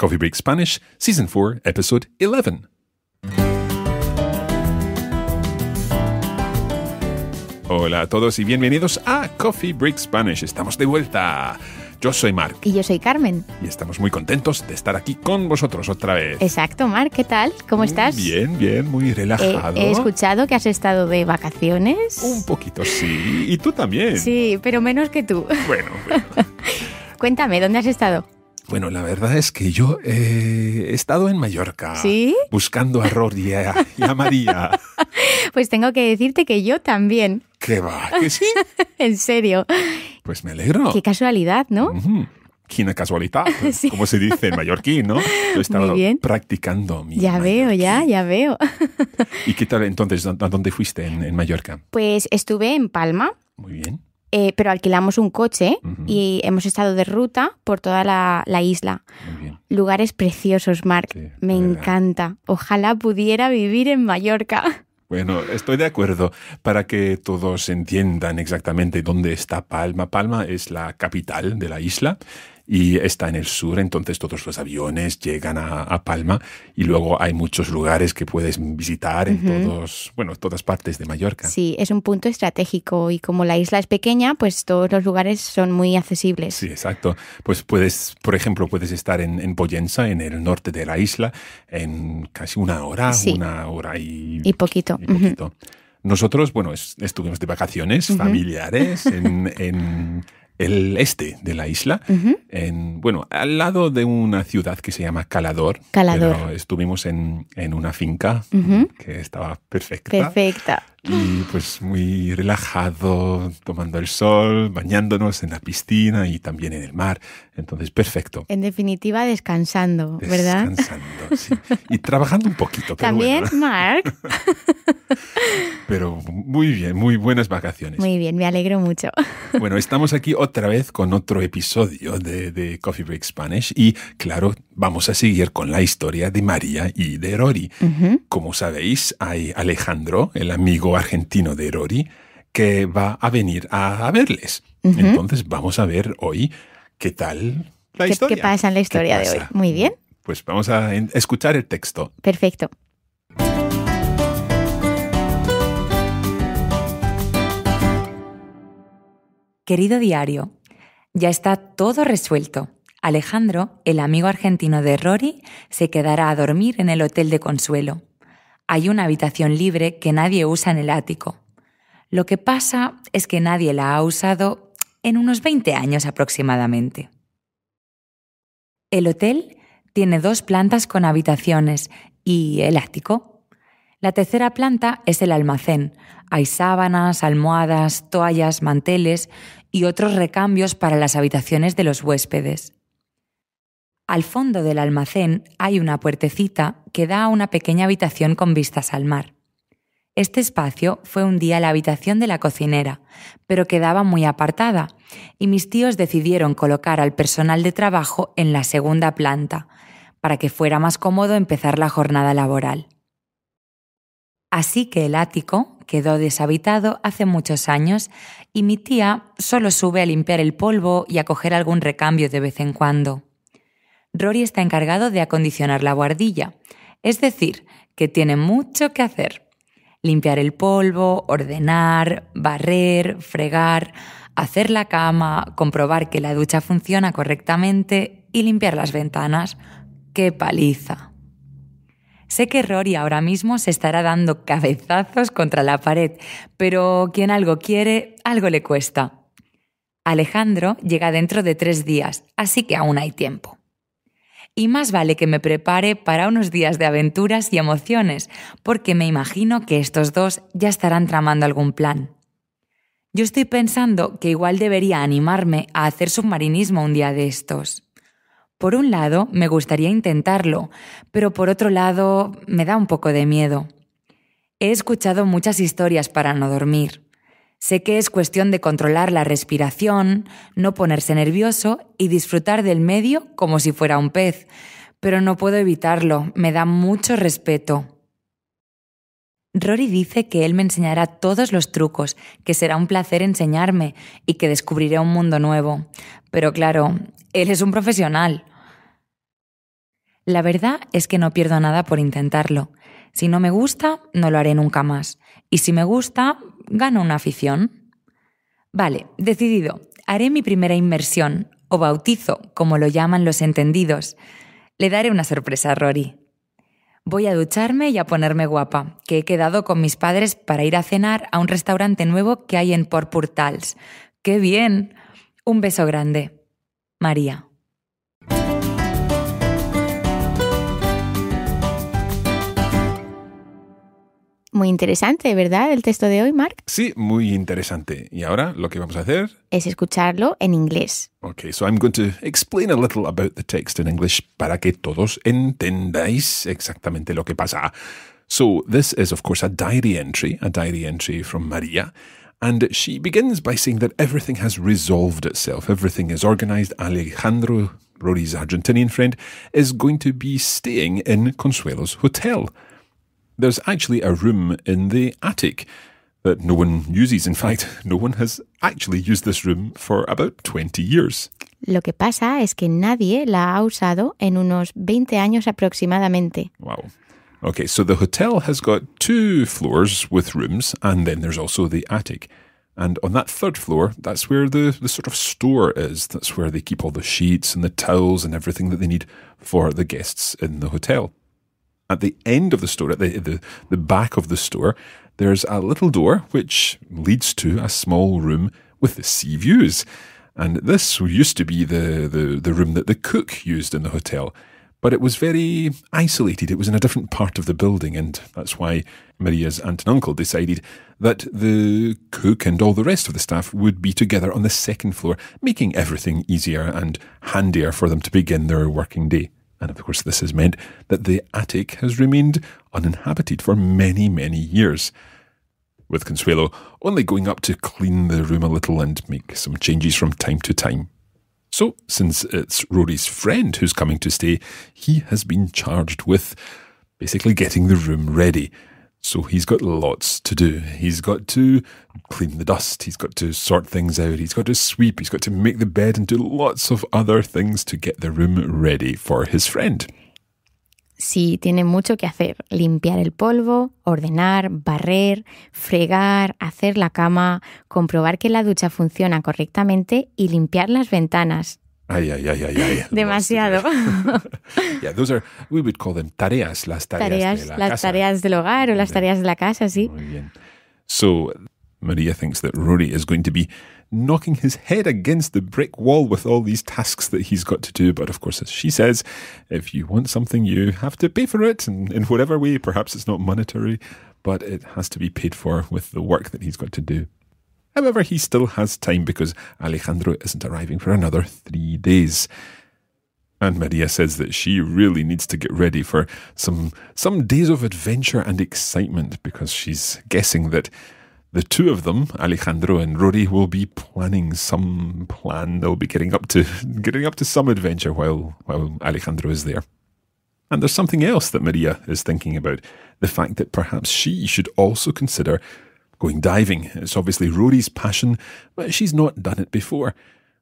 Coffee Break Spanish, Season 4, Episode 11. Hola a todos y bienvenidos a Coffee Break Spanish. Estamos de vuelta. Yo soy Mark. Y yo soy Carmen. Y estamos muy contentos de estar aquí con vosotros otra vez. Exacto, Mark, ¿qué tal? ¿Cómo mm, estás? Bien, bien, muy relajado. he escuchado que has estado de vacaciones. Un poquito, sí. Y tú también. Sí, pero menos que tú. Bueno, bueno. Cuéntame, ¿dónde has estado? Bueno, la verdad es que yo eh, he estado en Mallorca ¿Sí? buscando a Rory y a, María. pues tengo que decirte que yo también. ¿Qué va? ¿Qué sí? en serio. Pues me alegro. Qué casualidad, ¿no? Qué casualidad, como se dice en mallorquín, ¿no? Yo he bien. practicando mi. Ya veo, ya, ya veo. ¿Y qué tal entonces? ¿A dónde fuiste en Mallorca? Pues estuve en Palma. Muy bien. Eh, pero alquilamos un coche y hemos estado de ruta por toda la, isla. Lugares preciosos, Mark. Me encanta. Ojalá pudiera vivir en Mallorca. Bueno, estoy de acuerdo. Para que todos entiendan exactamente dónde está Palma, Palma es la capital de la isla y está en el sur, entonces todos los aviones llegan a, Palma y luego hay muchos lugares que puedes visitar en todos, bueno, todas partes de Mallorca. Sí, es un punto estratégico y como la isla es pequeña, pues todos los lugares son muy accesibles. Sí, exacto. Pues puedes, por ejemplo, puedes estar en, en en el norte de la isla, en casi una hora, una hora y, y poquito. Nosotros, bueno, estuvimos de vacaciones familiares en el este de la isla, en, bueno, al lado de una ciudad que se llama Calador. Calador. estuvimos en, una finca que estaba perfecta. Perfecta y pues muy relajado, tomando el sol, bañándonos en la piscina y también en el mar. Entonces, perfecto. En definitiva, descansando, ¿verdad? Descansando, sí. Y trabajando un poquito. Pero también, Mark. Pero muy bien, muy buenas vacaciones. Muy bien, me alegro mucho. Bueno, estamos aquí otra vez con otro episodio de Coffee Break Spanish y claro, Vamos a seguir con la historia de María y de Rory. Como sabéis, hay Alejandro, el amigo argentino de Rory, que va a venir a, verles. Entonces vamos a ver hoy qué tal la historia. ¿Qué pasa en la historia de hoy? Muy bien. Pues vamos a escuchar el texto. Perfecto. Querido diario, ya está todo resuelto. Alejandro, el amigo argentino de Rory, se quedará a dormir en el hotel de Consuelo. Hay una habitación libre que nadie usa en el ático. Lo que pasa es que nadie la ha usado en unos 20 años aproximadamente. El hotel tiene dos plantas con habitaciones y el ático. La tercera planta es el almacén. Hay sábanas, almohadas, toallas, manteles y otros recambios para las habitaciones de los huéspedes. Al fondo del almacén hay una puertecita que da a una pequeña habitación con vistas al mar. Este espacio fue un día la habitación de la cocinera, pero quedaba muy apartada, y mis tíos decidieron colocar al personal de trabajo en la segunda planta, para que fuera más cómodo empezar la jornada laboral. Así que el ático quedó deshabitado hace muchos años y mi tía solo sube a limpiar el polvo y a coger algún recambio de vez en cuando. Rory está encargado de acondicionar la guardilla, es decir, que tiene mucho que hacer. Limpiar el polvo, ordenar, barrer, fregar, hacer la cama, comprobar que la ducha funciona correctamente y limpiar las ventanas. ¡Qué paliza! Sé que Rory ahora mismo se estará dando cabezazos contra la pared, pero quien algo quiere, algo le cuesta. Alejandro llega dentro de tres días, así que aún hay tiempo y más vale que me prepare para unos días de aventuras y emociones, porque me imagino que estos dos ya estarán tramando algún plan. Yo estoy pensando que igual debería animarme a hacer submarinismo un día de estos. Por un lado, me gustaría intentarlo, pero por otro lado, me da un poco de miedo. He escuchado muchas historias para no dormir. Sé que es cuestión de controlar la respiración, no ponerse nervioso y disfrutar del medio como si fuera un pez, pero no puedo evitarlo, me da mucho respeto. Rory dice que él me enseñará todos los trucos, que será un placer enseñarme y que descubriré un mundo nuevo. Pero claro, él es un profesional. La verdad es que no pierdo nada por intentarlo. Si no me gusta, no lo haré nunca más. Y si me gusta, gano una afición. Vale, decidido, haré mi primera inmersión, o bautizo, como lo llaman los entendidos. Le daré una sorpresa a Rory. Voy a ducharme y a ponerme guapa, que he quedado con mis padres para ir a cenar a un restaurante nuevo que hay en Port ¡Qué bien! Un beso grande. María. Muy interesante, ¿verdad? El texto de hoy, Mark. Sí, muy interesante. Y ahora lo que vamos a hacer es escucharlo en inglés. Okay, so I'm going to explain a little about the text in English para que todos entendáis exactamente lo que pasa. So, this is, of course, a diary entry, a diary entry from María. And she begins by saying that everything has resolved itself, everything is organized. Alejandro, Rory's Argentinian friend, is going to be staying in Consuelo's hotel. There's actually a room in the attic that no one uses. In fact, no one has actually used this room for about 20 years. Lo que pasa es que nadie la ha usado en unos 20 años aproximadamente. Wow. Okay, so the hotel has got two floors with rooms, and then there's also the attic. And on that third floor, that's where the, the sort of store is. That's where they keep all the sheets and the towels and everything that they need for the guests in the hotel. At the end of the store, at the, the, the back of the store, there's a little door which leads to a small room with the sea views. And this used to be the, the, the room that the cook used in the hotel but it was very isolated. It was in a different part of the building, and that's why Maria's aunt and uncle decided that the cook and all the rest of the staff would be together on the second floor, making everything easier and handier for them to begin their working day. And of course, this has meant that the attic has remained uninhabited for many, many years. With Consuelo only going up to clean the room a little and make some changes from time to time. So, since it's Rory's friend who's coming to stay, he has been charged with basically getting the room ready so he's got lots to do. He's got to clean the dust, he's got to sort things out, he's got to sweep, he's got to make the bed and do lots of other things to get the room ready for his friend. Sí, tiene mucho que hacer. Limpiar el polvo, ordenar, barrer, fregar, hacer la cama, comprobar que la ducha funciona correctamente y limpiar las ventanas. Ay, ay, ay, ay, ay. Demasiado. yeah, those are, we would call them tareas, las tareas, tareas de la las casa. tareas del hogar o las tareas de la casa, sí. Muy bien. So, Maria thinks that Rory is going to be knocking his head against the brick wall with all these tasks that he's got to do. But of course, as she says, if you want something, you have to pay for it, and in whatever way, perhaps it's not monetary, but it has to be paid for with the work that he's got to do. However, he still has time because Alejandro isn't arriving for another three days. And Maria says that she really needs to get ready for some some days of adventure and excitement because she's guessing that the two of them, Alejandro and Rory, will be planning some plan. They'll be getting up to getting up to some adventure while while Alejandro is there. And there's something else that Maria is thinking about: the fact that perhaps she should also consider going diving. It's obviously Rory's passion, but she's not done it before.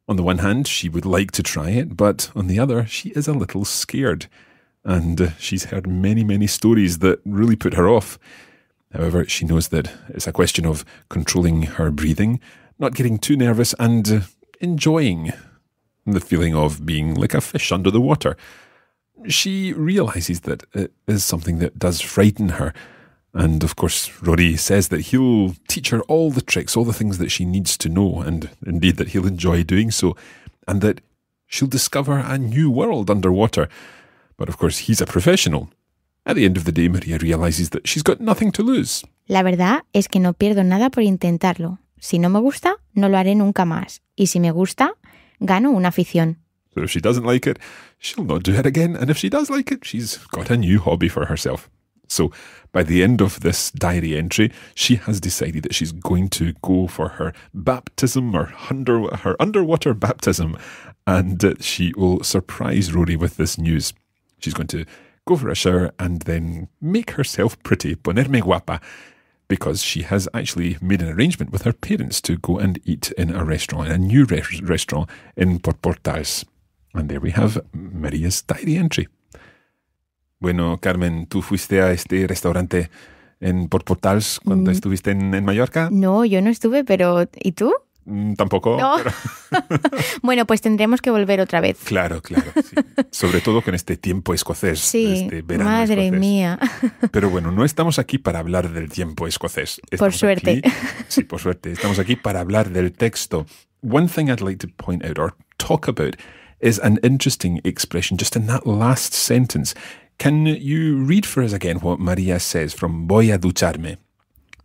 On the one hand, she would like to try it, but on the other, she is a little scared. And uh, she's heard many, many stories that really put her off. However, she knows that it's a question of controlling her breathing, not getting too nervous, and uh, enjoying the feeling of being like a fish under the water. She realizes that it is something that does frighten her, and of course, Rory says that he'll teach her all the tricks, all the things that she needs to know, and indeed that he'll enjoy doing so, and that she'll discover a new world underwater. But of course, he's a professional. At the end of the day, Maria realizes that she's got nothing to lose. La verdad es que no pierdo nada por intentarlo. Si no me gusta, no lo haré nunca más. Y si me gusta, gano una afición. So if she doesn't like it, she'll not do it again. And if she does like it, she's got a new hobby for herself. So by the end of this diary entry, she has decided that she's going to go for her baptism or under, her underwater baptism, and uh, she will surprise Rory with this news. She's going to go for a shower and then make herself pretty, ponerme guapa, because she has actually made an arrangement with her parents to go and eat in a restaurant, in a new re- restaurant in Porportais. And there we have Maria's diary entry. Bueno, Carmen, ¿tú fuiste a este restaurante en, Port Portals cuando mm. estuviste en, Mallorca? No, yo no estuve, pero ¿y tú? Mm, tampoco. bueno, pues tendremos que volver otra vez. Claro, claro. Sobre todo con este tiempo escocés. Sí, este madre mía. Pero bueno, no estamos aquí para hablar del tiempo escocés. por suerte. sí, por suerte. Estamos aquí para hablar del texto. One thing I'd like to point out or talk about is an interesting expression just in that last sentence. Can you read for us again what María says from Voy a ducharme?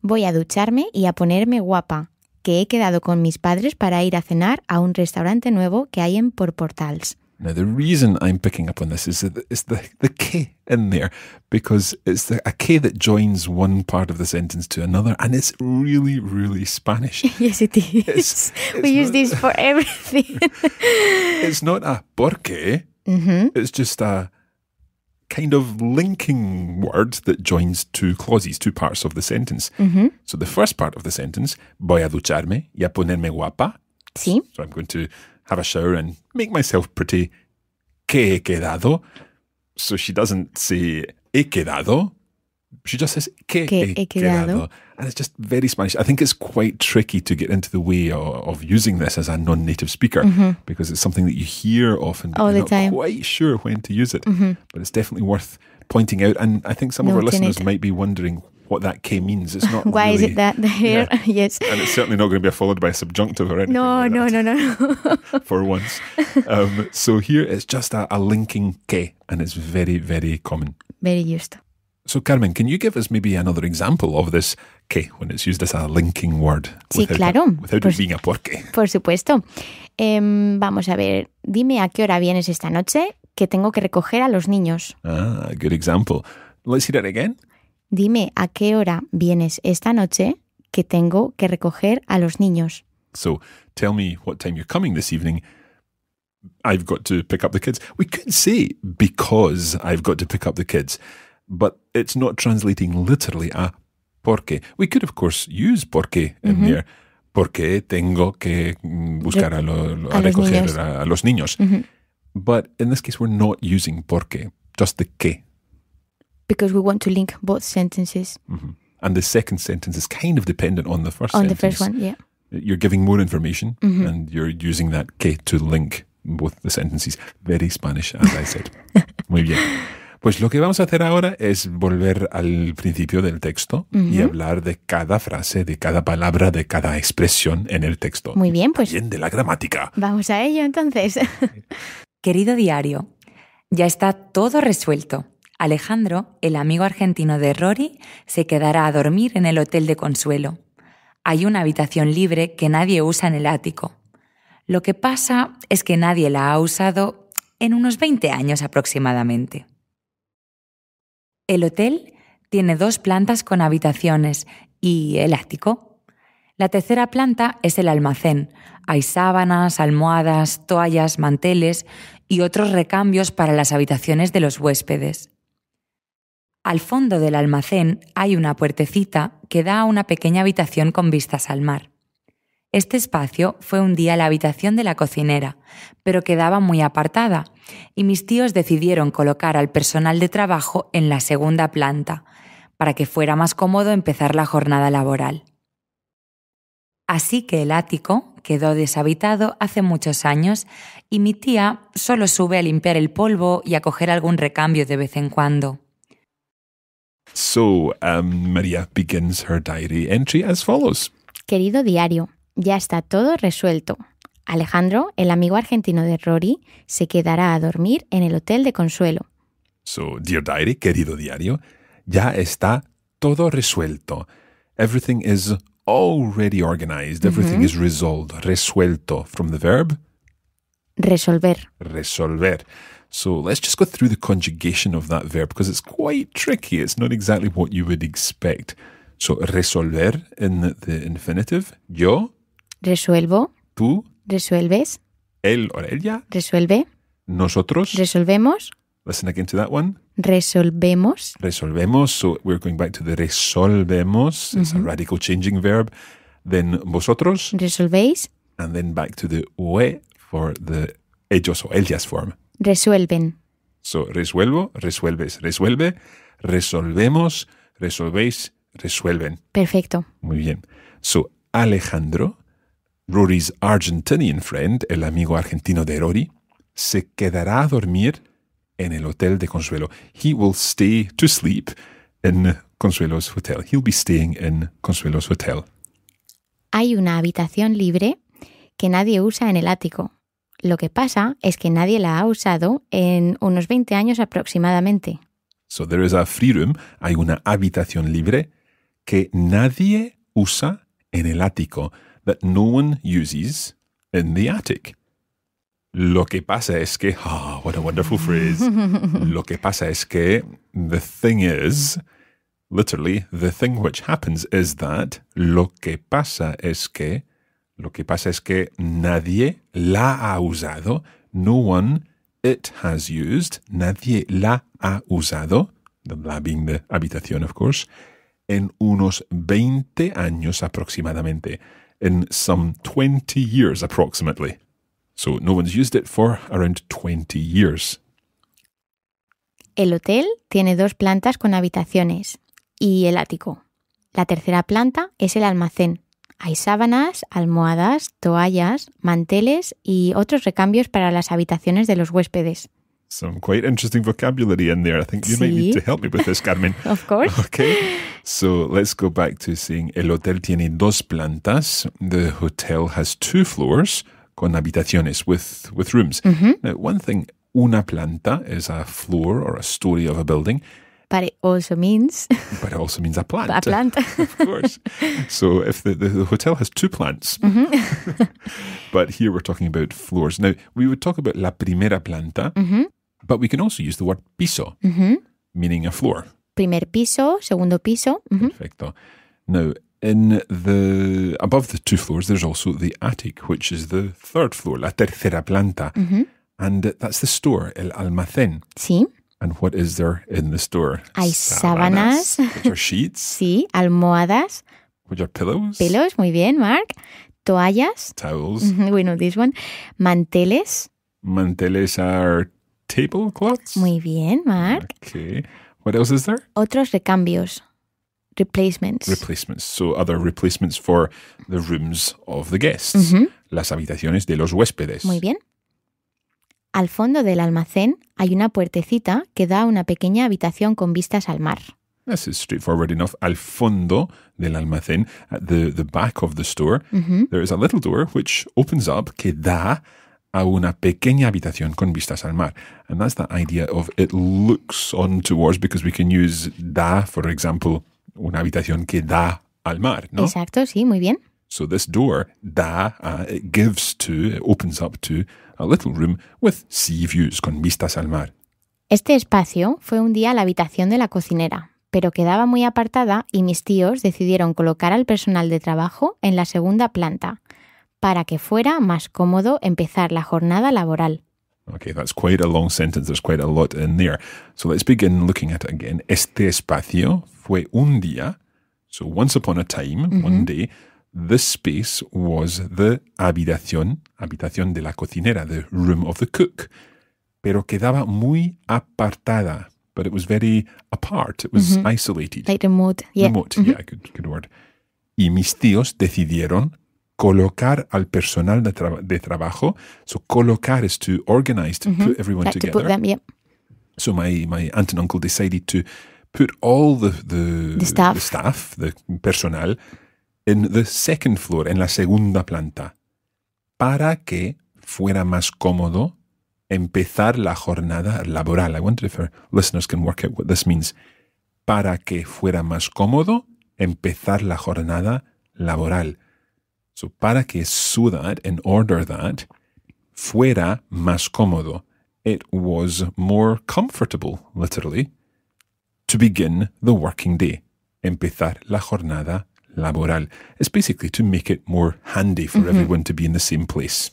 Voy a ducharme y a ponerme guapa, que he quedado con mis padres para ir a cenar a un restaurante nuevo que hay en Por Portals. Now, the reason I'm picking up on this is that it's the, the K in there because it's the, a K that joins one part of the sentence to another, and it's really, really Spanish. yes, it is. It's, it's we use this for everything. it's not a porque, mm -hmm. it's just a kind of linking word that joins two clauses, two parts of the sentence. Mm-hmm. So the first part of the sentence, voy a ducharme y a ponerme guapa. Sí. So I'm going to have a shower and make myself pretty. Que he quedado. So she doesn't say he quedado. She just says que, que he, quedado. quedado and it's just very Spanish. I think it's quite tricky to get into the way of, of using this as a non-native speaker mm -hmm. because it's something that you hear often, but All you're not time. quite sure when to use it. Mm -hmm. But it's definitely worth pointing out. And I think some of our listeners it. might be wondering what that K means. It's not why really, is it that there? Yeah. yes, and it's certainly not going to be followed by a subjunctive or anything. No, like no, no, no, no, for once. Um, so here it's just a, a linking K, and it's very, very common. Very used. So, Carmen, can you give us maybe another example of this que when it's used as a linking word? Sí, without, claro. Without por, it being a por qué. Por supuesto. vamos a ver, dime a qué hora vienes esta noche que tengo que recoger a los niños. Ah, good example. Let's hear it again. Dime a qué hora vienes esta noche que tengo que recoger a los niños. So, tell me what time you're coming this evening. I've got to pick up the kids. We could say because I've got to pick up the kids but it's not translating literally a ah, porque. We could, of course, use porque in mm -hmm. Porque tengo que buscar a, lo, a, a recoger los a, a, los niños. Mm -hmm. But in this case, we're not using porque, just the que. Because we want to link both sentences. Mm -hmm. And the second sentence is kind of dependent on the first on sentence. the first one, yeah. You're giving more information mm-hmm. and you're using that que to link both the sentences. Very Spanish, as I said. Muy bien. Pues lo que vamos a hacer ahora es volver al principio del texto y hablar de cada frase, de cada palabra, de cada expresión en el texto. Muy bien, pues. Bien, de la gramática. Vamos a ello entonces. Querido diario, ya está todo resuelto. Alejandro, el amigo argentino de Rory, se quedará a dormir en el hotel de Consuelo. Hay una habitación libre que nadie usa en el ático. Lo que pasa es que nadie la ha usado en unos 20 años aproximadamente. El hotel tiene dos plantas con habitaciones y el ático. La tercera planta es el almacén. Hay sábanas, almohadas, toallas, manteles y otros recambios para las habitaciones de los huéspedes. Al fondo del almacén hay una puertecita que da a una pequeña habitación con vistas al mar. Este espacio fue un día la habitación de la cocinera, pero quedaba muy apartada, y mis tíos decidieron colocar al personal de trabajo en la segunda planta, para que fuera más cómodo empezar la jornada laboral. Así que el ático quedó deshabitado hace muchos años y mi tía solo sube a limpiar el polvo y a coger algún recambio de vez en cuando. So, um, begins her diary entry as follows. Querido diario, ya está todo resuelto. Alejandro, el amigo argentino de Rory, se quedará a dormir en el hotel de Consuelo. So, dear diary, querido diario, ya está todo resuelto. Everything is already organized. Everything is resolved. Resuelto from the verb resolver. Resolver. So let's just go through the conjugation of that verb because it's quite tricky. It's not exactly what you would expect. So resolver in the, the infinitive. Yo resuelvo. Tú Resuelves. Él o ella. Resuelve. Nosotros. Resolvemos. Listen again to that one. Resolvemos. Resolvemos. So we're going back to the resolvemos. It's a radical changing verb. Then vosotros. Resolvéis. And then back to the we for the ellos o ellas form. Resuelven. So resuelvo, resuelves, resuelve, resolvemos, resolvéis, resuelven. Perfecto. Muy bien. So Alejandro. Rory's Argentinian friend, el amigo argentino de Rory, se quedará a dormir en el hotel de Consuelo. He will stay to sleep in Consuelo's hotel. He'll be staying in Consuelo's hotel. Hay una habitación libre que nadie usa en el ático. Lo que pasa es que nadie la ha usado en unos 20 años aproximadamente. So there is a free room, hay una habitación libre que nadie usa en el ático. that no one uses in the attic. Lo que pasa es que, ah, oh, what a wonderful phrase. Lo que pasa es que the thing is, literally, the thing which happens is that, lo que pasa es que, lo que pasa es que nadie la ha usado, no one it has used, nadie la ha usado, the la being the habitación, of course, en unos 20 años aproximadamente. in some 20 years approximately. So no one's used it for around 20 years. El hotel tiene dos plantas con habitaciones y el ático. La tercera planta es el almacén. Hay sábanas, almohadas, toallas, manteles y otros recambios para las habitaciones de los huéspedes. some quite interesting vocabulary in there. I think you See? might need to help me with this, Carmen. of course. Okay. So let's go back to saying El hotel tiene dos plantas. The hotel has two floors con habitaciones with, with rooms. Mm-hmm. Now, one thing, una planta is a floor or a story of a building but it also means but it also means a plant a plant of course so if the, the, the hotel has two plants mm-hmm. but here we're talking about floors now we would talk about la primera planta mm-hmm. But we can also use the word piso, mm -hmm. meaning a floor. Primer piso, segundo piso. Mm -hmm. Perfecto. Now, in the above the two floors, there's also the attic, which is the third floor, la tercera planta, mm -hmm. and that's the store, el almacén. Sí. And what is there in the store? Hay sábanas, which are sheets. sí, almohadas. Which are pillows. Pillows, muy bien, Mark. Toallas. Towels. Mm-hmm, we know this one. Manteles. Manteles are tablecloths. Muy bien, Mark. Okay. What else is there? Otros recambios. Replacements. Replacements. So other replacements for the rooms of the guests. Las habitaciones de los huéspedes. Muy bien. Al fondo del almacén hay una puertecita que da a una pequeña habitación con vistas al mar. This is straightforward enough. Al fondo del almacén, at the, back of the store, there is a little door which opens up que da a una pequeña habitación con vistas al mar. And that's the idea of it looks on towards because we can use da, for example, una habitación que da al mar, ¿no? Exacto, sí, muy bien. So this door, da, uh, it gives to, it opens up to a little room with sea views, con vistas al mar. Este espacio fue un día la habitación de la cocinera, pero quedaba muy apartada y mis tíos decidieron colocar al personal de trabajo en la segunda planta, para que fuera más cómodo empezar la jornada laboral. Okay, that's quite a long sentence. There's quite a lot in there. So let's begin looking at it again. Este espacio fue un día. So once upon a time, mm-hmm. one day, this space was the habitación, habitación de la cocinera, the room of the cook. Pero quedaba muy apartada. But it was very apart. It was mm-hmm. isolated. Like remote. Yeah. Remote. Mm -hmm. Yeah, mm-hmm. good, good word. Y mis tíos decidieron colocar al personal de, trabajo. So colocar is to organize, to put everyone together. So my, my aunt and uncle decided to put all the, the, staff. the staff, the personal, in the second floor, en la segunda planta, para que fuera más cómodo empezar la jornada laboral. I wonder if our listeners can work out what this means. Para que fuera más cómodo empezar la jornada laboral. So, para que Sudhat, in order that, fuera más cómodo, it was more comfortable, literally, to begin the working day. Empezar la jornada laboral. It's basically to make it more handy for everyone to be in the same place.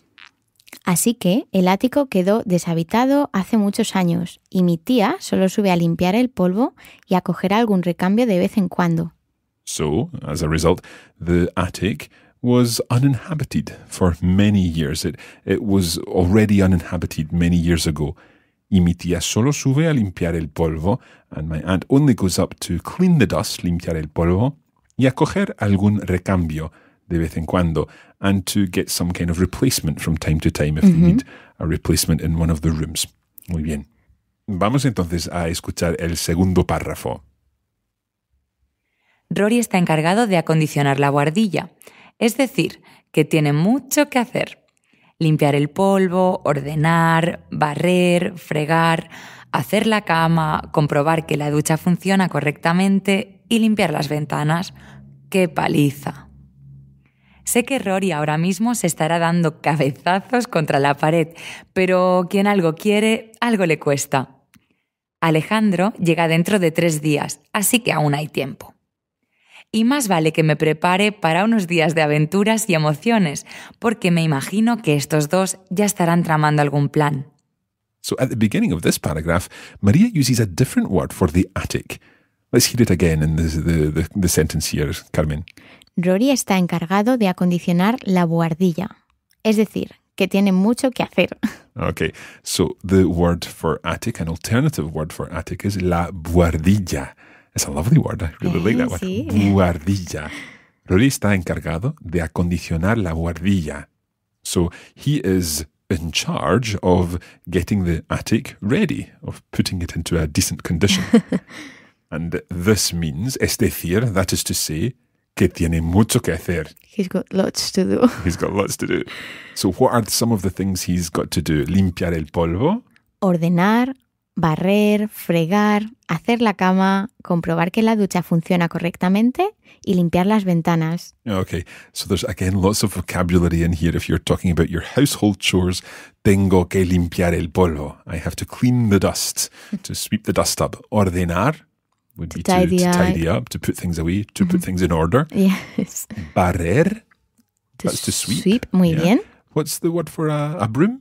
Así que el ático quedó deshabitado hace muchos años y mi tía solo sube a limpiar el polvo y a coger algún recambio de vez en cuando. So, as a result, the attic was uninhabited for many years. It, it was already uninhabited many years ago. Y mi tía solo sube a limpiar el polvo, and my aunt only goes up to clean the dust, limpiar el polvo, y a coger algún recambio de vez en cuando, and to get some kind of replacement from time to time if mm -hmm. they mm-hmm. need a replacement in one of the rooms. Muy bien. Vamos entonces a escuchar el segundo párrafo. Rory está encargado de acondicionar la guardilla. Es decir, que tiene mucho que hacer. Limpiar el polvo, ordenar, barrer, fregar, hacer la cama, comprobar que la ducha funciona correctamente y limpiar las ventanas. ¡Qué paliza! Sé que Rory ahora mismo se estará dando cabezazos contra la pared, pero quien algo quiere, algo le cuesta. Alejandro llega dentro de tres días, así que aún hay tiempo y más vale que me prepare para unos días de aventuras y emociones, porque me imagino que estos dos ya estarán tramando algún plan. So at the beginning of this paragraph, Maria uses a different word for the attic. Let's hear it again in the, the, sentence here, Carmen. Rory está encargado de acondicionar la buhardilla, es decir, que tiene mucho que hacer. Okay, so the word for attic, an alternative word for attic is la buhardilla. It's a lovely word. I really like that word. Sí. Guardilla. Rory está encargado de acondicionar la guardilla. So he is in charge of getting the attic ready, of putting it into a decent condition. and this means, es decir, that is to say, que tiene mucho que hacer. He's got lots to do. he's got lots to do. So what are some of the things he's got to do? Limpiar el polvo. Ordenar barrer, fregar, hacer la cama, comprobar que la ducha funciona correctamente y limpiar las ventanas. Okay, so there's again lots of vocabulary in here if you're talking about your household chores. Tengo que limpiar el polvo. I have to clean the dust, to sweep the dust up. Ordenar would be to, tidy up, to put things away, to put mm-hmm. things in order. Yes. Barrer, that's to sweep. Sweep, muy bien. What's the word for a, a broom?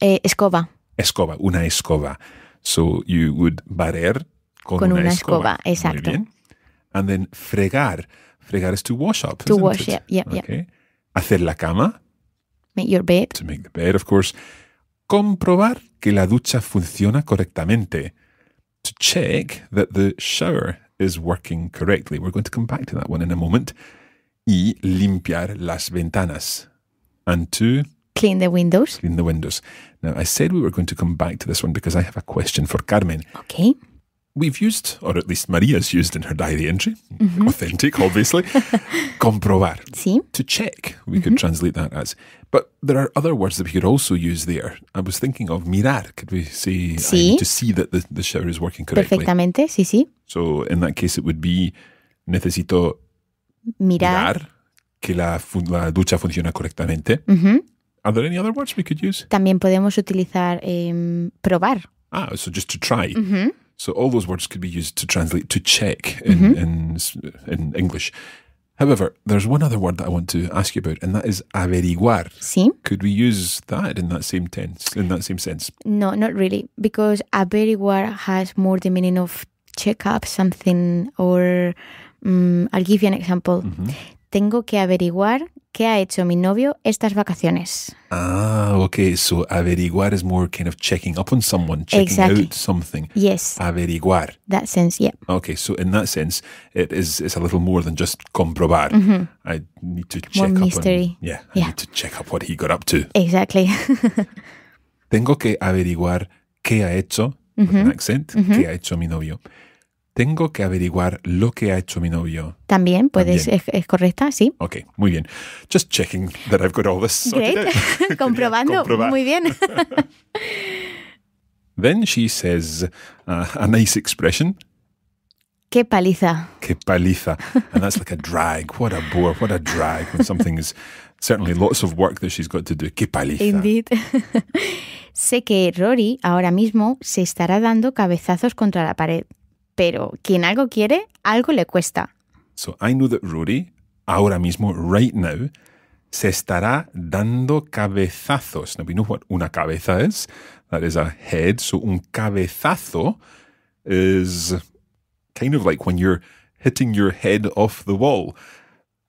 Eh, escoba. Escoba, una escoba. So you would barrer con, con una, una escoba. escoba. Exacto. Muy bien. And then fregar. Fregar is to wash up. To wash, it? yeah, yeah, okay. yeah. Hacer la cama. Make your bed. To make the bed, of course. Comprobar que la ducha funciona correctamente. To check that the shower is working correctly. We're going to come back to that one in a moment. Y limpiar las ventanas. And to Clean the windows. Clean the windows. Now, I said we were going to come back to this one because I have a question for Carmen. Okay. We've used, or at least Maria's used in her diary entry, mm -hmm. authentic, obviously, comprobar. Sí. To check, we mm -hmm. could mm-hmm. translate that as. But there are other words that we could also use there. I was thinking of mirar. Could we say sí. to see that the, the shower is working correctly? Perfectamente, sí, sí. So in that case, it would be necesito mirar, mirar que la, la ducha funciona correctamente. Mm -hmm. Are there any other words we could use? También podemos utilizar probar. Ah, so just to try. Mm -hmm. So all those words could be used to translate to check in, mm -hmm. in, in English. However, there's one other word that I want to ask you about, and that is averiguar. Sí. Could we use that in that same tense, in that same sense? No, not really, because averiguar has more the meaning of check up something, or um, I'll give you an example. Mm -hmm. Tengo que averiguar qué ha hecho mi novio estas vacaciones. Ah, okay. So averiguar is more kind of checking up on someone, checking out something. Yes. Averiguar. That sense, yeah. Okay. So in that sense, it is a little more than just comprobar. Mm-hmm. I need to check up mystery. on yeah, yeah. I need to check up what he got up to. Exactly. Tengo que averiguar qué ha hecho, with an mm-hmm. accent, mm-hmm. qué ha hecho mi novio tengo que averiguar lo que ha hecho mi novio. También, puedes, Es, correcta, sí. Ok, muy bien. Just checking that I've got all this. Great, comprobando, muy bien. Then she says uh, a nice expression. Qué paliza. Qué paliza. And that's like a drag. What a bore. What a drag when something is certainly lots of work that she's got to do. Qué paliza. Indeed. sé que Rory ahora mismo se estará dando cabezazos contra la pared pero quien algo quiere, algo le cuesta. So I knew that Rudy, ahora mismo, right now, se estará dando cabezazos. Now we know what una cabeza is. That is a head. So un cabezazo is kind of like when you're hitting your head off the wall.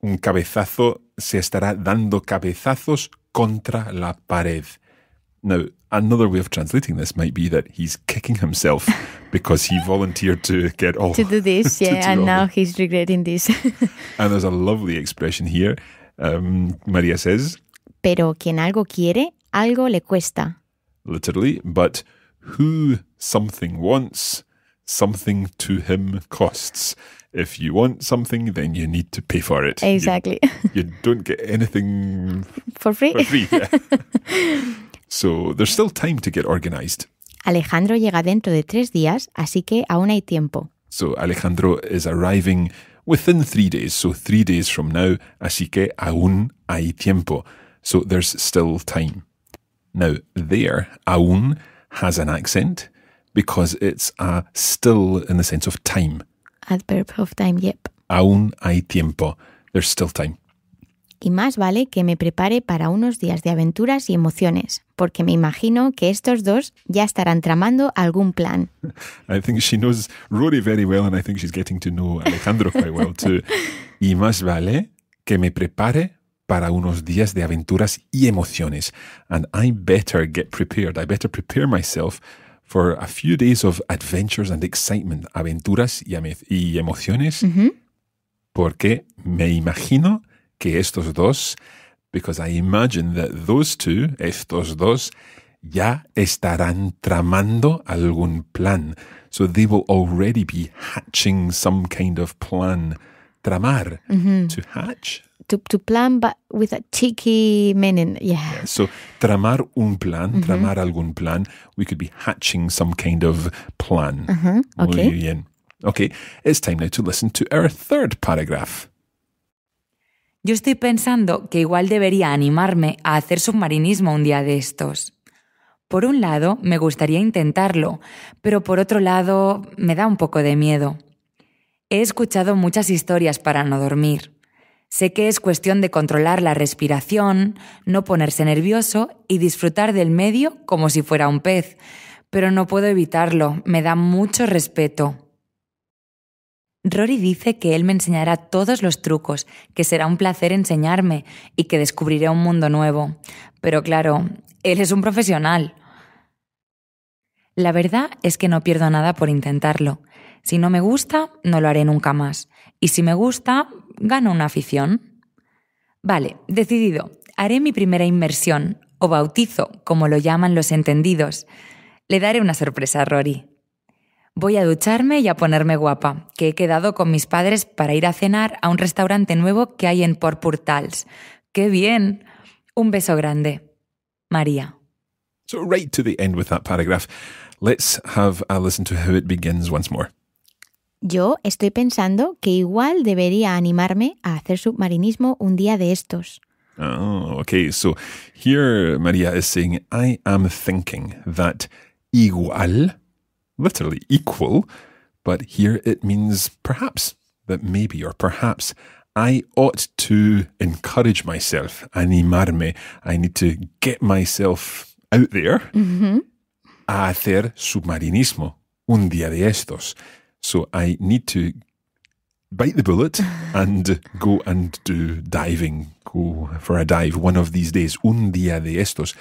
Un cabezazo se estará dando cabezazos contra la pared. Now, another way of translating this might be that he's kicking himself because he volunteered to get all to do this, to yeah, do and now it. he's regretting this. and there's a lovely expression here. Um, Maria says, "Pero quien algo quiere, algo le cuesta." Literally, but who something wants, something to him costs. If you want something, then you need to pay for it. Exactly. You, you don't get anything for free. For free yeah. So there's still time to get organized. Alejandro llega dentro de tres días, así que aún hay tiempo. So Alejandro is arriving within three days, so three days from now, así que aún hay tiempo. So there's still time. Now, there, aún has an accent because it's a uh, still in the sense of time. Adverb of time, yep. Aún hay tiempo. There's still time. y más vale que me prepare para unos días de aventuras y emociones, porque me imagino que estos dos ya estarán tramando algún plan. I think she knows Rory very well and I think she's getting to know Alejandro quite well too. Y más vale que me prepare para unos días de aventuras y emociones. And I better get prepared. I better prepare myself for a few days of adventures and excitement, aventuras y, emociones, porque me imagino que estos dos, because I imagine that those two, estos dos, ya estarán tramando algún plan. So they will already be hatching some kind of plan. Tramar, mm-hmm. to hatch. To, to plan, but with a cheeky meaning, yeah. yeah so, tramar un plan, mm-hmm. tramar algún plan, we could be hatching some kind of plan. Mm-hmm. Okay. Muy bien. Okay, it's time now to listen to our third paragraph. Yo estoy pensando que igual debería animarme a hacer submarinismo un día de estos. Por un lado, me gustaría intentarlo, pero por otro lado, me da un poco de miedo. He escuchado muchas historias para no dormir. Sé que es cuestión de controlar la respiración, no ponerse nervioso y disfrutar del medio como si fuera un pez, pero no puedo evitarlo, me da mucho respeto. Rory dice que él me enseñará todos los trucos, que será un placer enseñarme y que descubriré un mundo nuevo. Pero claro, él es un profesional. La verdad es que no pierdo nada por intentarlo. Si no me gusta, no lo haré nunca más. Y si me gusta, gano una afición. Vale, decidido. Haré mi primera inmersión, o bautizo, como lo llaman los entendidos. Le daré una sorpresa a Rory. Voy a ducharme y a ponerme guapa, que he quedado con mis padres para ir a cenar a un restaurante nuevo que hay en Port Portals. ¡Qué bien! Un beso grande. María. So, right to the end with that paragraph, let's have a listen to how it begins once more. Yo estoy pensando que igual debería animarme a hacer submarinismo un día de estos. Oh, okay. So here is saying, I am thinking that igual literally equal, but here it means perhaps, that maybe, or perhaps I ought to encourage myself, animarme. I need to get myself out there mm-hmm. a hacer submarinismo un día de estos. So I need to bite the bullet and go and do diving, go for a dive one of these days, un día de estos.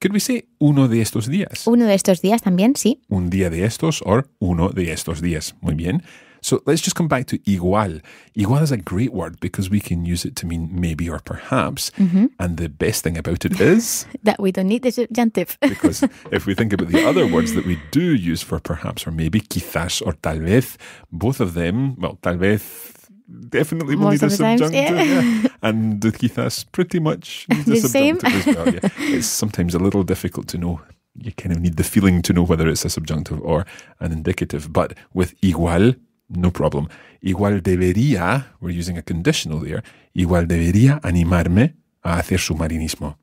Could we say uno de estos días? Uno de estos días también, sí. Un día de estos or uno de estos días. Muy bien. So let's just come back to igual. Igual is a great word because we can use it to mean maybe or perhaps. Mm-hmm. And the best thing about it is that we don't need the subjunctive. because if we think about the other words that we do use for perhaps or maybe, quizás or tal vez, both of them, well, tal vez definitely will Most need a subjunctive. Times, yeah. yeah. And the quizás pretty much needs a subjunctive as well. Yeah. It's sometimes a little difficult to know. You kind of need the feeling to know whether it's a subjunctive or an indicative. But with igual, no problem. Igual debería, we're using a conditional there, igual debería animarme a hacer submarinismo.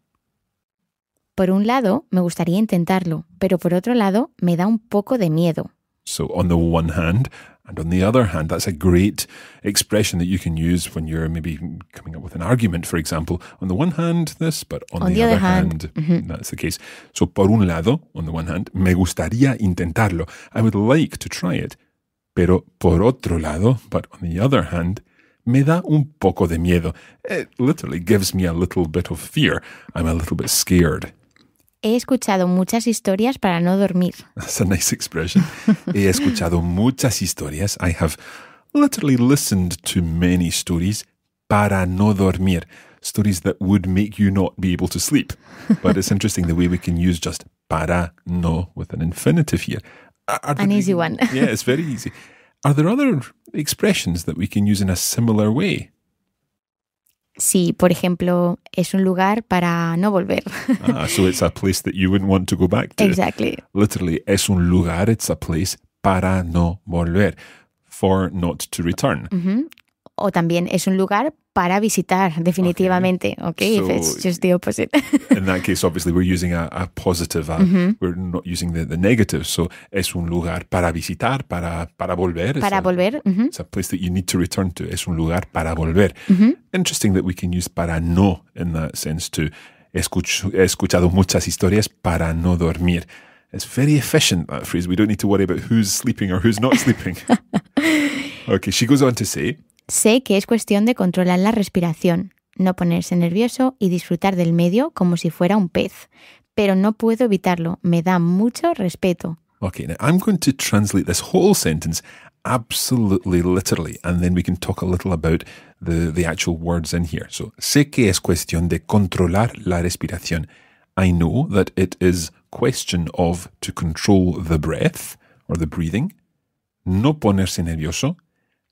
Por un lado, me gustaría intentarlo, pero por otro lado, me da un poco de miedo. So, on the one hand, and on the other hand, that's a great expression that you can use when you're maybe coming up with an argument, for example. On the one hand, this, but on, on the, the, other, other hand, hand mm -hmm. that's the case. So, por un lado, on the one hand, me gustaría intentarlo. I would like to try it. Pero por otro lado, but on the other hand, me da un poco de miedo. It literally gives me a little bit of fear. I'm a little bit scared. He escuchado muchas historias para no dormir. That's a nice expression. He escuchado muchas historias. I have literally listened to many stories para no dormir. Stories that would make you not be able to sleep. But it's interesting the way we can use just para no with an infinitive here. Are, an easy one. yeah, it's very easy. Are there other expressions that we can use in a similar way? si, por ejemplo, es un lugar para no volver. ah, so it's a place that you wouldn't want to go back to. Exactly. Literally, es un lugar, it's a place para no volver, for not to return. O también es un lugar para visitar, definitivamente. Okay, if it's just the opposite. in that case, obviously, we're using a, positive We're not using the, the, negative. So es un lugar para visitar, para, para volver. Para volver. A, It's a place that you need to return to. Es un lugar para volver. Interesting that we can use para no in that sense too. he escuchado muchas historias para no dormir. It's very efficient, that phrase. We don't need to worry about who's sleeping or who's not sleeping. okay, she goes on to say, Sé que es cuestión de controlar la respiración, no ponerse nervioso y disfrutar del medio como si fuera un pez, pero no puedo evitarlo, me da mucho respeto. Okay, now I'm going to translate this whole sentence absolutely literally, and then we can talk a little about the, the actual words in here. So, sé que es cuestión de controlar la respiración. I know that it is question of to control the breath or the breathing, no ponerse nervioso,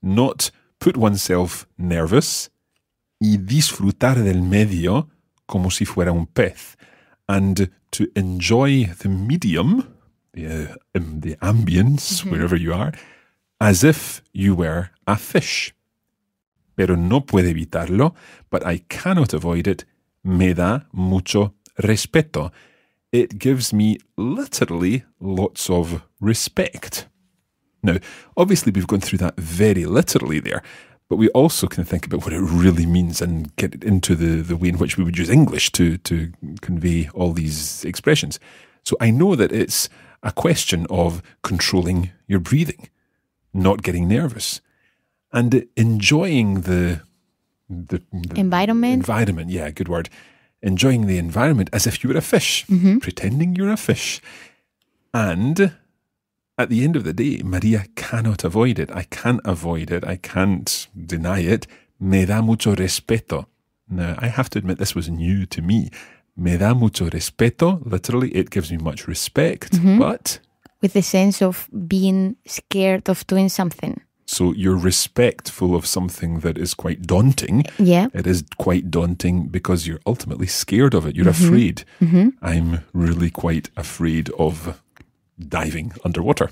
not put oneself nervous y disfrutar del medio como si fuera un pez. And to enjoy the medium, the, uh, um, the ambience, mm -hmm. wherever you are, as if you were a fish. Pero no puedo evitarlo, but I cannot avoid it. Me da mucho respeto. It gives me literally lots of respect. Now, obviously, we've gone through that very literally there, but we also can think about what it really means and get into the, the way in which we would use English to, to convey all these expressions. So I know that it's a question of controlling your breathing, not getting nervous, and enjoying the, the, the environment. Environment, yeah, good word. Enjoying the environment as if you were a fish, mm -hmm. pretending you're a fish, and at the end of the day, Maria cannot avoid it. I can't avoid it. I can't deny it. Me da mucho respeto. Now, I have to admit this was new to me. Me da mucho respeto. Literally, it gives me much respect, mm -hmm. but. With the sense of being scared of doing something. So you're respectful of something that is quite daunting. Yeah. It is quite daunting because you're ultimately scared of it. You're mm -hmm. afraid. Mm -hmm. I'm really quite afraid of diving underwater.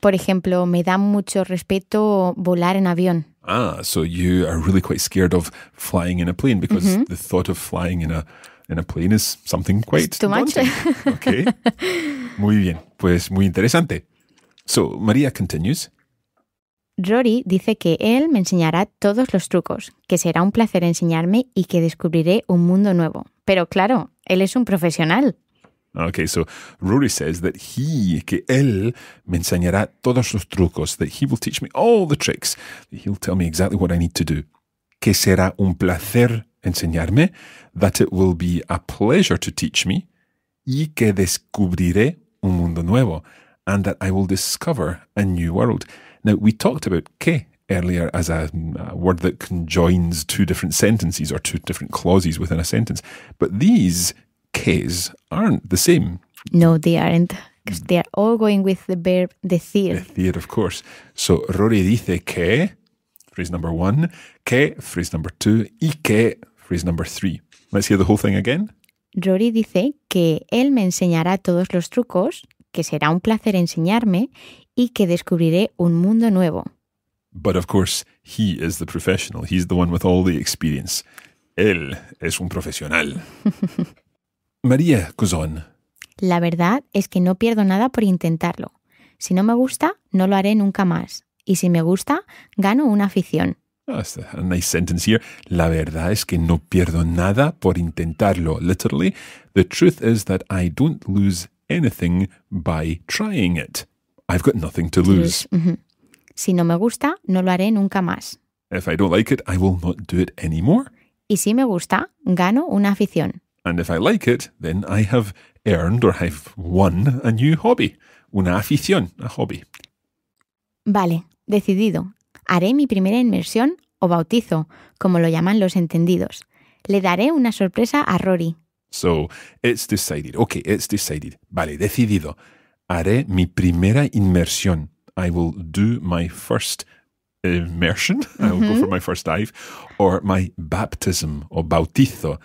por, ejemplo, me da mucho respeto volar en avión. Ah, so you are really quite scared of flying in a plane because the thought of flying in a in a plane is something quite too much. okay. Muy bien, pues muy interesante. So María continues. Rory dice que él me enseñará todos los trucos, que será un placer enseñarme y que descubriré un mundo nuevo. Pero claro, él es un profesional. Okay, so Rory says that he, que él, me enseñará todos los trucos, that he will teach me all the tricks, he'll tell me exactly what I need to do. Que será un placer enseñarme, that it will be a pleasure to teach me, y que descubriré un mundo nuevo, and that I will discover a new world. Now, we talked about que earlier as a, a, word that conjoins two different sentences or two different clauses within a sentence. But these aren't the same. No, they aren't. Because they are all going with the verb decir. Decir, of course. So Rory dice que, phrase number one, que, phrase number two, y que, phrase number three. Let's hear the whole thing again. Rory dice que él me enseñará todos los trucos, que será un placer enseñarme y que descubriré un mundo nuevo. But of course, he is the professional. He's the one with all the experience. Él es un profesional. María Cuzón. La verdad es que no pierdo nada por intentarlo. Si no me gusta, no lo haré nunca más. Y si me gusta, gano una afición. a nice sentence here. La verdad es que no pierdo nada por intentarlo. Literally, the truth is that I don't lose anything by trying it. I've got nothing to lose. Mm-hmm. Si no me gusta, no lo haré nunca más. If I don't like it, I will not do it anymore. Y si me gusta, gano una afición. And if I like it, then I have earned or I've won a new hobby, una afición, a hobby. Vale, decidido. Haré mi primera inmersión o bautizo, como lo llaman los entendidos. Le daré una sorpresa a Rory. So, it's decided. Okay, it's decided. Vale, decidido. Haré mi primera inmersión. I will do my first immersion. I will go for my first dive. Or my baptism o bautizo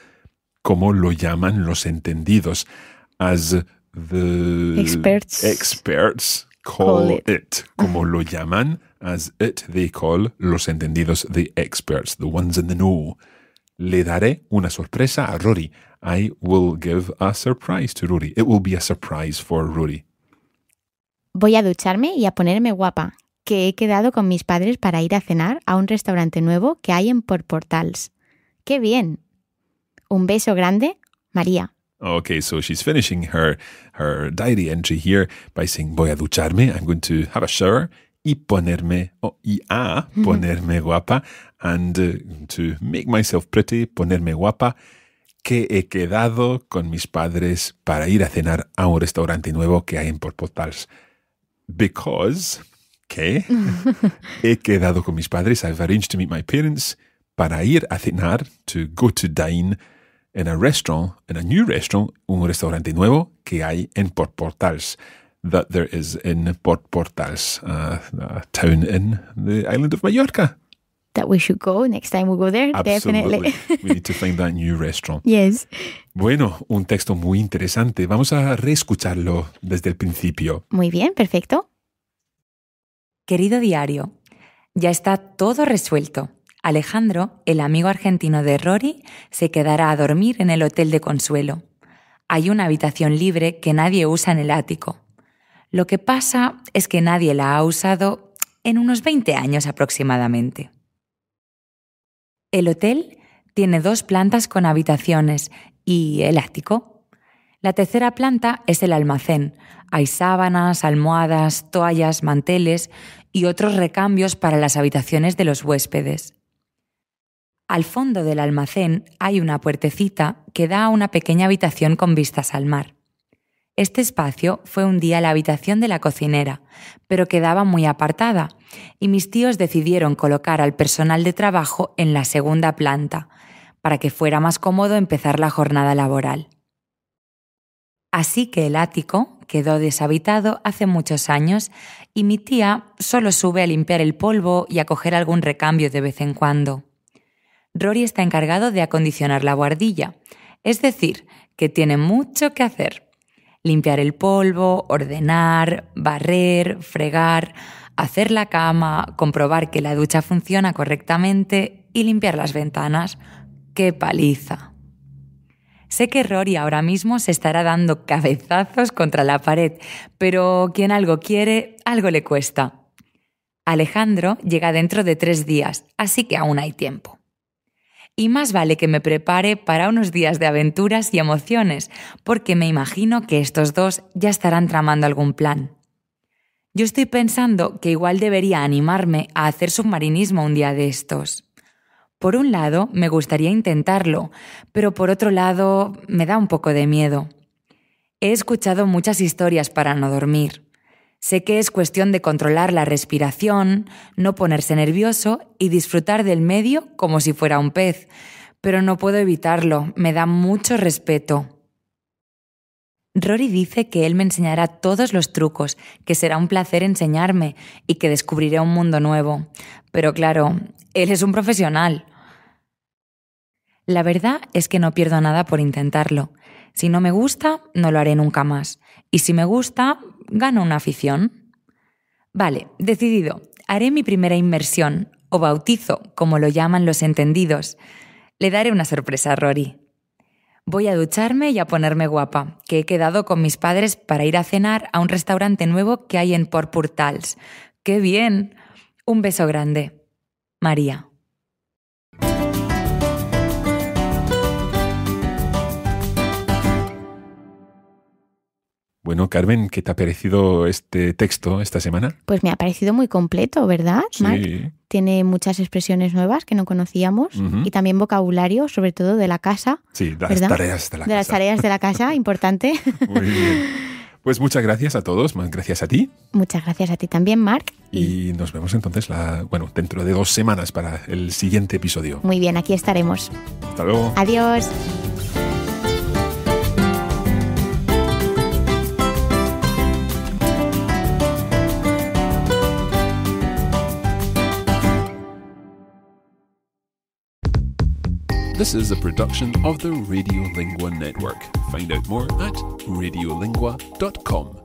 como lo llaman los entendidos, as the experts, call, it. it. como lo llaman, as it they call los entendidos, the experts, the ones in the know. Le daré una sorpresa a Rory. I will give a surprise to Rory. It will be a surprise for Rory. Voy a ducharme y a ponerme guapa, que he quedado con mis padres para ir a cenar a un restaurante nuevo que hay en Port Portals. ¡Qué bien! Un beso grande, María. Okay, so she's finishing her her diary entry here by saying, "Voy a ducharme. I'm going to have a shower." Y ponerme, oh, y a ponerme guapa, and uh, to make myself pretty, ponerme guapa, que he quedado con mis padres para ir a cenar a un restaurante nuevo que hay en Port Portals. Because, que he quedado con mis padres, I've arranged to meet my parents para ir a cenar, to go to dine en a restaurant, en a new restaurant, un restaurante nuevo que hay en Port Portals. That there is in Port Portals, uh, a town in the island of Mallorca. That we should go next time we go there, definitely. we need to find that new restaurant. Yes. Bueno, un texto muy interesante. Vamos a reescucharlo desde el principio. Muy bien, perfecto. Querido diario, ya está todo resuelto. Alejandro, el amigo argentino de Rory, se quedará a dormir en el hotel de Consuelo. Hay una habitación libre que nadie usa en el ático. Lo que pasa es que nadie la ha usado en unos 20 años aproximadamente. El hotel tiene dos plantas con habitaciones y el ático. La tercera planta es el almacén. Hay sábanas, almohadas, toallas, manteles y otros recambios para las habitaciones de los huéspedes. Al fondo del almacén hay una puertecita que da a una pequeña habitación con vistas al mar. Este espacio fue un día la habitación de la cocinera, pero quedaba muy apartada, y mis tíos decidieron colocar al personal de trabajo en la segunda planta, para que fuera más cómodo empezar la jornada laboral. Así que el ático quedó deshabitado hace muchos años y mi tía solo sube a limpiar el polvo y a coger algún recambio de vez en cuando. Rory está encargado de acondicionar la guardilla, es decir, que tiene mucho que hacer. Limpiar el polvo, ordenar, barrer, fregar, hacer la cama, comprobar que la ducha funciona correctamente y limpiar las ventanas. ¡Qué paliza! Sé que Rory ahora mismo se estará dando cabezazos contra la pared, pero quien algo quiere, algo le cuesta. Alejandro llega dentro de tres días, así que aún hay tiempo y más vale que me prepare para unos días de aventuras y emociones, porque me imagino que estos dos ya estarán tramando algún plan. Yo estoy pensando que igual debería animarme a hacer submarinismo un día de estos. Por un lado, me gustaría intentarlo, pero por otro lado, me da un poco de miedo. He escuchado muchas historias para no dormir. Sé que es cuestión de controlar la respiración, no ponerse nervioso y disfrutar del medio como si fuera un pez, pero no puedo evitarlo, me da mucho respeto. Rory dice que él me enseñará todos los trucos, que será un placer enseñarme y que descubriré un mundo nuevo. Pero claro, él es un profesional. La verdad es que no pierdo nada por intentarlo. Si no me gusta, no lo haré nunca más. Y si me gusta, gano una afición. Vale, decidido, haré mi primera inmersión, o bautizo, como lo llaman los entendidos. Le daré una sorpresa a Rory. Voy a ducharme y a ponerme guapa, que he quedado con mis padres para ir a cenar a un restaurante nuevo que hay en Port ¡Qué bien! Un beso grande. María. Bueno, Carmen, ¿qué te ha parecido este texto esta semana? Pues me ha parecido muy completo, ¿verdad, Marc? Sí. Tiene muchas expresiones nuevas que no conocíamos y también vocabulario, sobre todo de la casa. Sí, de las tareas de la casa. De las tareas de la casa, importante. Muy bien. Pues muchas gracias a todos, más gracias a ti. Muchas gracias a ti también, Marc. Y nos vemos entonces, bueno, dentro de dos semanas para el siguiente episodio. Muy bien, aquí estaremos. Hasta luego. Adiós. This is a production of the Radiolingua Network. Find out more at radiolingua.com.